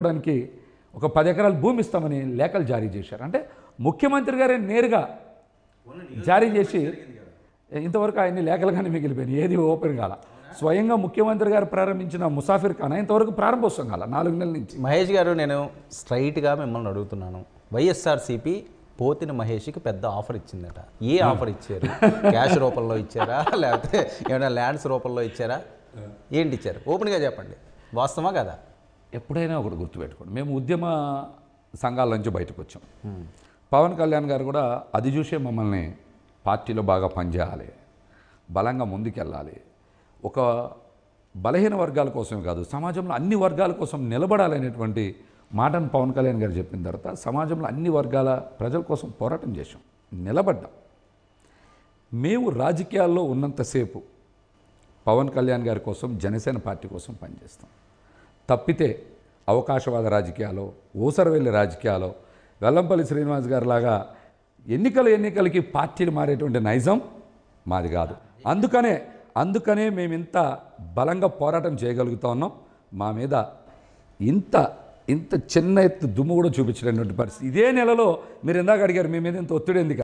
చేసుకోవడానికి ఒక పది ఎకరాలు భూమి ఇస్తామని లేఖలు జారీ చేశారు అంటే ముఖ్యమంత్రి గారే నేరుగా జారీ చేసి ఇంతవరకు ఆయన్ని కానీ మిగిలిపోయినాయి ఏది ఓపెన్ కాల స్వయంగా ముఖ్యమంత్రి గారు ప్రారంభించిన ముసాఫిర్ ఖానా ఇంతవరకు ప్రారంభోత్సవం కాల నాలుగు నెలల నుంచి మహేష్ గారు నేను స్ట్రైట్గా మిమ్మల్ని అడుగుతున్నాను వైఎస్ఆర్సీపీ పోతిన మహేష్కి పెద్ద ఆఫర్ ఇచ్చిందట ఏ ఆఫర్ ఇచ్చారు క్యాష్ రూపంలో ఇచ్చారా లేకపోతే ఏమైనా ల్యాండ్స్ రూపంలో ఇచ్చారా ఏంటి ఇచ్చారు ఓపెన్గా చెప్పండి వాస్తవా కదా ఎప్పుడైనా ఒకటి గుర్తుపెట్టుకోండి మేము ఉద్యమ సంఘాల నుంచి బయటకు వచ్చాం పవన్ కళ్యాణ్ గారు కూడా అది చూసే మమ్మల్ని పార్టీలో బాగా పనిచేయాలి బలంగా ముందుకెళ్ళాలి ఒక బలహీన వర్గాల కోసమే కాదు సమాజంలో అన్ని వర్గాల కోసం నిలబడాలనేటువంటి మాటను పవన్ కళ్యాణ్ గారు చెప్పిన తర్వాత సమాజంలో అన్ని వర్గాల ప్రజల కోసం పోరాటం చేసాం నిలబడ్డాం మేము రాజకీయాల్లో ఉన్నంతసేపు పవన్ కళ్యాణ్ గారి కోసం జనసేన పార్టీ కోసం పనిచేస్తాం తప్పితే అవకాశవాద రాజకీయాలు ఊసరవెల్లి రాజకీయాలు వెల్లంపల్లి శ్రీనివాస్ గారు లాగా ఎన్నికల ఎన్నికలకి పార్టీలు మారేటువంటి నైజం మాది కాదు అందుకనే అందుకనే మేము ఇంత బలంగా పోరాటం చేయగలుగుతా ఉన్నాం మా మీద ఇంత ఇంత చిన్న ఎత్తు దుమ్ము కూడా చూపించలేనటువంటి పరిస్థితి ఇదే నెలలో మీరు ఇందాక అడిగారు మీ మీద ఇంత ఒత్తిడి ఎందుకు